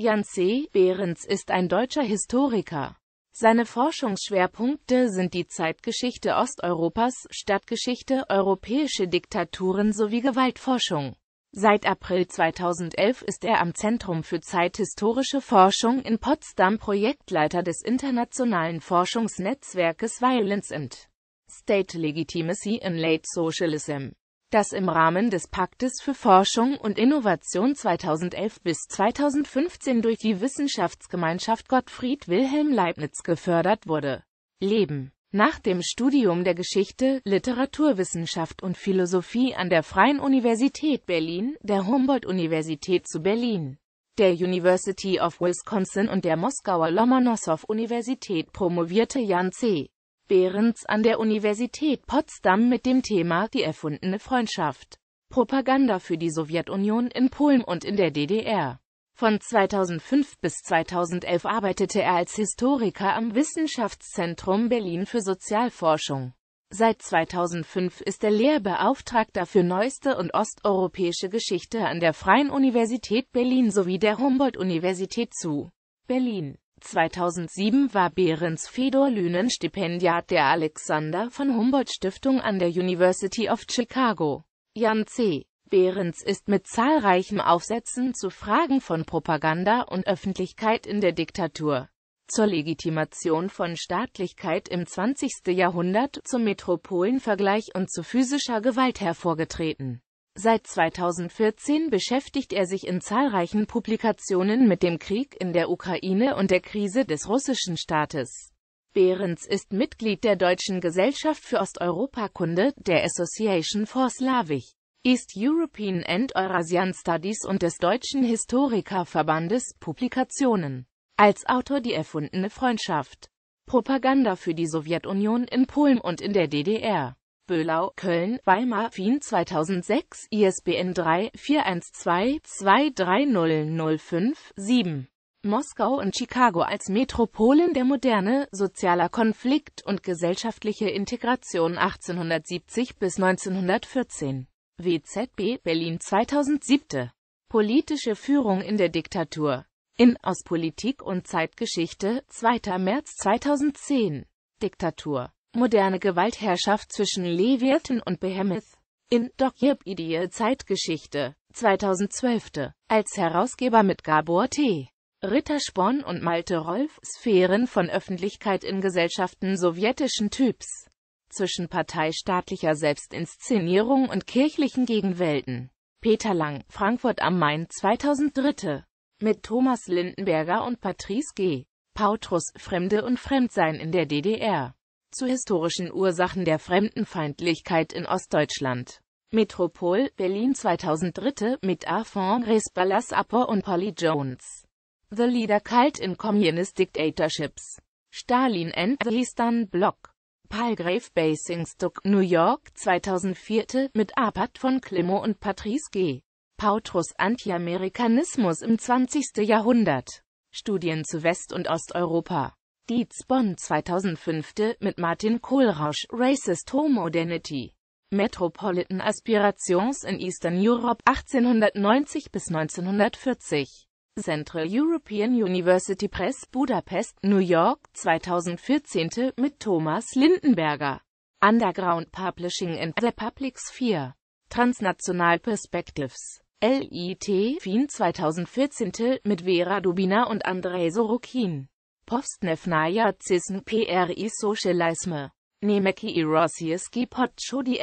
Jan C. Behrens ist ein deutscher Historiker. Seine Forschungsschwerpunkte sind die Zeitgeschichte Osteuropas, Stadtgeschichte, europäische Diktaturen sowie Gewaltforschung. Seit April 2011 ist er am Zentrum für zeithistorische Forschung in Potsdam Projektleiter des internationalen Forschungsnetzwerkes Violence and State Legitimacy in Late Socialism das im Rahmen des Paktes für Forschung und Innovation 2011 bis 2015 durch die Wissenschaftsgemeinschaft Gottfried Wilhelm Leibniz gefördert wurde. Leben nach dem Studium der Geschichte, Literaturwissenschaft und Philosophie an der Freien Universität Berlin, der Humboldt-Universität zu Berlin, der University of Wisconsin und der Moskauer Lomonossow-Universität promovierte Jan C. Behrens an der Universität Potsdam mit dem Thema Die erfundene Freundschaft. Propaganda für die Sowjetunion in Polen und in der DDR. Von 2005 bis 2011 arbeitete er als Historiker am Wissenschaftszentrum Berlin für Sozialforschung. Seit 2005 ist er Lehrbeauftragter für neueste und osteuropäische Geschichte an der Freien Universität Berlin sowie der Humboldt-Universität zu Berlin. 2007 war Behrens Fedor Lünen Stipendiat der Alexander von Humboldt Stiftung an der University of Chicago. Jan C. Behrens ist mit zahlreichen Aufsätzen zu Fragen von Propaganda und Öffentlichkeit in der Diktatur, zur Legitimation von Staatlichkeit im 20. Jahrhundert, zum Metropolenvergleich und zu physischer Gewalt hervorgetreten. Seit 2014 beschäftigt er sich in zahlreichen Publikationen mit dem Krieg in der Ukraine und der Krise des russischen Staates. Behrens ist Mitglied der Deutschen Gesellschaft für Osteuropakunde, der Association for Slavic East European and Eurasian Studies und des Deutschen Historikerverbandes Publikationen. Als Autor Die erfundene Freundschaft. Propaganda für die Sowjetunion in Polen und in der DDR. Böhlau, Köln, Weimar, Wien 2006, ISBN 3-412-23005-7. Moskau und Chicago als Metropolen der Moderne, sozialer Konflikt und gesellschaftliche Integration 1870 bis 1914. WZB Berlin 2007. Politische Führung in der Diktatur. In Aus Politik und Zeitgeschichte, 2. März 2010. Diktatur. Moderne Gewaltherrschaft zwischen Leviathan und Behemoth. In Dokyeb Idee Zeitgeschichte 2012. Als Herausgeber mit Gabor T. Rittersporn und Malte Rolf Sphären von Öffentlichkeit in Gesellschaften sowjetischen Typs. Zwischen parteistaatlicher Selbstinszenierung und kirchlichen Gegenwelten. Peter Lang, Frankfurt am Main 2003. Mit Thomas Lindenberger und Patrice G. Pautrus Fremde und Fremdsein in der DDR. Zu historischen Ursachen der Fremdenfeindlichkeit in Ostdeutschland Metropol, Berlin 2003 mit Afon Resbalas Upper und Polly Jones. The Leader Cult in Communist Dictatorships. Stalin and the Eastern Block. Palgrave Basingstoke, New York 2004 mit Apat von Klimo und Patrice G. Pautrus Anti-Amerikanismus im 20. Jahrhundert. Studien zu West- und Osteuropa. Dietz Bonn 2005 mit Martin Kohlrausch, Racist Homodernity Metropolitan Aspirations in Eastern Europe 1890 bis 1940. Central European University Press Budapest, New York 2014 mit Thomas Lindenberger. Underground Publishing and the Public Sphere. Transnational Perspectives. LIT, FIN 2014 mit Vera Dubina und Andrei Sorokin powstnewnaja CISN PR i Socialisme. Nemeki i rosyjski podczuli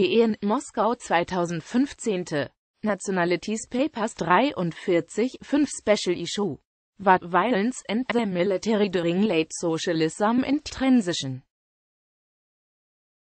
in Moskau 2015. Nationalities Papers 43 5 Special Issue. What Violence and the Military During Late Socialism in Transition.